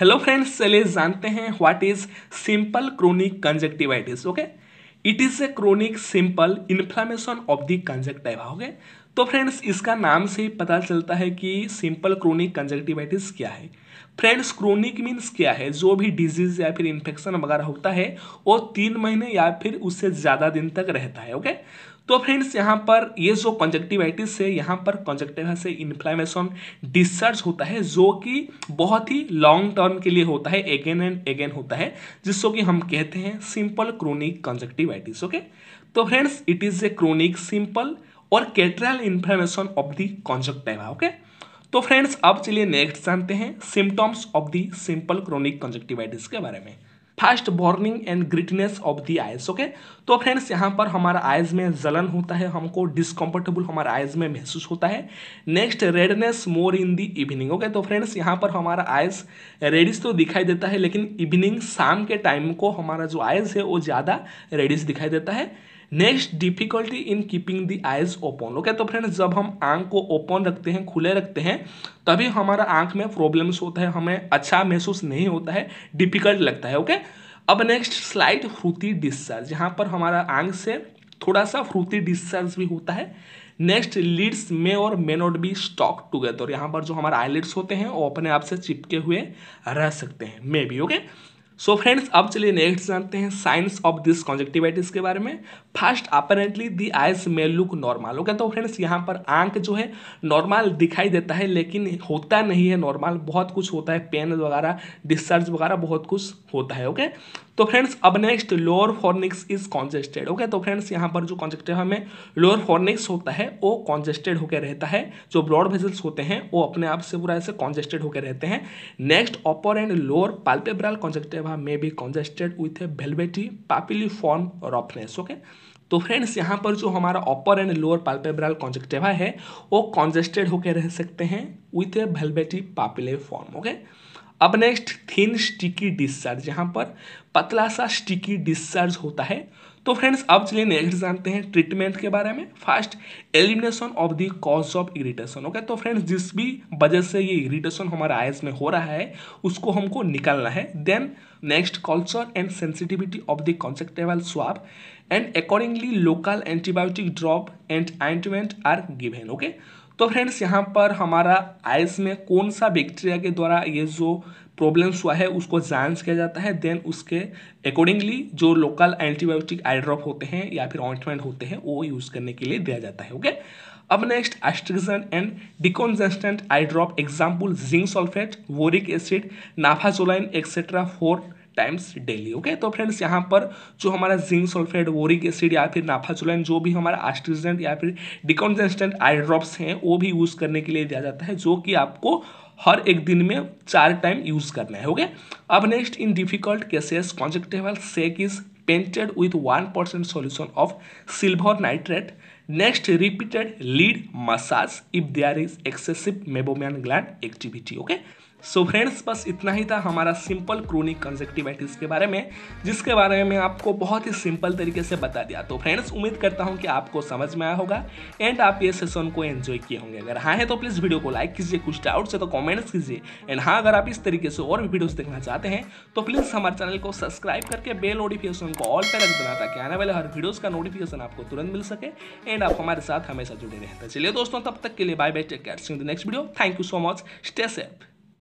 Hello friends चलिए जानते हैं what is simple chronic conjunctivitis okay it is a chronic simple inflammation of the conjunctiva okay तो friends इसका नाम से ही पता चलता है कि सिंपल क्रोनिक कंजेक्टिवाइटिस क्या है फ्रेंड्स क्रोनिक मीन्स क्या है जो भी डिजीज या फिर इन्फेक्शन वगैरह होता है वो तीन महीने या फिर उससे ज़्यादा दिन तक रहता है ओके तो फ्रेंड्स यहाँ पर ये जो कंजक्टिवाइटिस है यहाँ पर कंजक्टिवा से इन्फ्लामेशन डिस्चार्ज होता है जो कि बहुत ही लॉन्ग टर्म के लिए होता है अगेन एंड अगेन होता है जिसको कि हम कहते हैं सिंपल क्रोनिक कंजक्टिवाइटिस ओके तो friends it is a chronic simple और catarrhal inflammation of the conjunctiva okay तो फ्रेंड्स अब चलिए नेक्स्ट जानते हैं symptoms of the simple chronic conjunctivitis के बारे में first burning and grittiness of the eyes okay तो फ्रेंड्स यहाँ पर हमारा आइज में जलन होता है हमको डिसकम्फर्टेबल हमारा आइज में महसूस होता है next redness more in the evening okay तो फ्रेंड्स यहाँ पर हमारा आइज रेडिस तो दिखाई देता है लेकिन इवनिंग शाम के टाइम को हमारा जो आइज है वो ज़्यादा रेडिस दिखाई देता है next difficulty in keeping the eyes open okay तो फ्रेंड्स जब हम आंख को ओपन रखते हैं खुले रखते हैं तभी हमारा आंख में प्रॉब्लम्स होता है हमें अच्छा महसूस नहीं होता है डिफिकल्ट लगता है ओके okay? अब नेक्स्ट स्लाइड फ्रूती डिस्चार्ज यहाँ पर हमारा आंख से थोड़ा सा फ्रूती डिस्चार्ज भी होता है नेक्स्ट लीड्स में और may not be stuck together यहाँ पर जो हमारे आईलिड्स होते हैं वो अपने आप से चिपके हुए रह सकते हैं may be okay so friends अब चलिए नेक्स्ट जानते हैं साइंस ऑफ दिस कॉन्जेक्टिवाइटिस के बारे में first apparently the eyes may look normal okay तो फ्रेंड्स यहाँ पर आंख जो है नॉर्मल दिखाई देता है लेकिन होता नहीं है नॉर्मल बहुत कुछ होता है पेन वगैरह डिस्चार्ज वगैरह बहुत कुछ होता है ओके तो फ्रेंड्स अब next lower fornix is congested okay तो फ्रेंड्स यहाँ पर जो कॉन्जेक्टिव हमें लोअर फॉर्निक्स होता है वो कॉन्जेस्टेड होकर रहता है जो ब्लॉड वेजल्स होते हैं वो अपने आप से पूरा ऐसे कॉन्जेस्टेड होकर रहते हैं next upper and lower palpebral conjunctiva may be be with a velvety papillary form roughness okay तो फ्रेंड्स यहाँ पर जो हमारा upper and lower palpebral conjunctiva है वो कॉन्जेस्टेड होकर रह सकते हैं with a velvety papillae form okay अब नेक्स्ट थिन स्टिकी डिस्चार्ज यहाँ पर पतला सा स्टिकी डिस्चार्ज होता है तो फ्रेंड्स अब चलिए नेक्स्ट जानते हैं ट्रीटमेंट के बारे में first elimination of the cause of irritation okay तो फ्रेंड्स जिस भी वजह से ये इरिटेशन हमारे आयस में हो रहा है उसको हमको निकालना है then next culture and sensitivity of the conjunctival swab and accordingly local antibiotic drop and ointment are given okay तो फ्रेंड्स यहाँ पर हमारा आइज में कौन सा बैक्टीरिया के द्वारा ये जो प्रॉब्लम्स हुआ है उसको जांच किया जाता है देन उसके अकॉर्डिंगली जो लोकल एंटीबायोटिक आई ड्रॉप होते हैं या फिर ऑइंटमेंट होते हैं वो यूज़ करने के लिए दिया जाता है ओके अब next astringent and decongestant eye drop example zinc sulphate boric acid naphazoline etcetera four times daily okay तो फ्रेंड्स यहाँ पर जो हमारा जिंक सल्फेट वोरिक एसिड या फिर नाफाचुलन जो भी हमारा आस्टिजेंट या फिर डिकॉन्जेस्टेंट आई ड्रॉप्स हैं वो भी यूज़ करने के लिए दिया जाता है जो कि आपको हर एक दिन में चार टाइम यूज़ करना है ओके अब next in difficult cases conjunctival sac is painted with one percent solution of silver nitrate next repeated lid massage if there is excessive meibomian gland activity okay so friends बस इतना ही था हमारा simple chronic conjunctivitis के बारे में जिसके बारे में मैं आपको बहुत ही सिंपल तरीके से बता दिया तो फ्रेंड्स उम्मीद करता हूँ कि आपको समझ में आया होगा एंड आप ये सेशन को एंजॉय किए होंगे अगर हाँ है तो प्लीज़ वीडियो को लाइक कीजिए कुछ डाउट्स है तो कॉमेंट्स कीजिए एंड हाँ अगर आप इस तरीके से और भी वीडियोज़ देखना चाहते हैं तो प्लीज़ हमारे चैनल को सब्सक्राइब करके बेल नोटिफिकेशन को ऑल पर रख देना ताकि आने वाले हर वीडियोज़ का नोटिफिकेशन आपको तुरंत मिल सके एंड आप हमारे साथ हमेशा जुड़े रहते तो चलिए दोस्तों तब तक के लिए bye bye take care see the next video thank you so much stay safe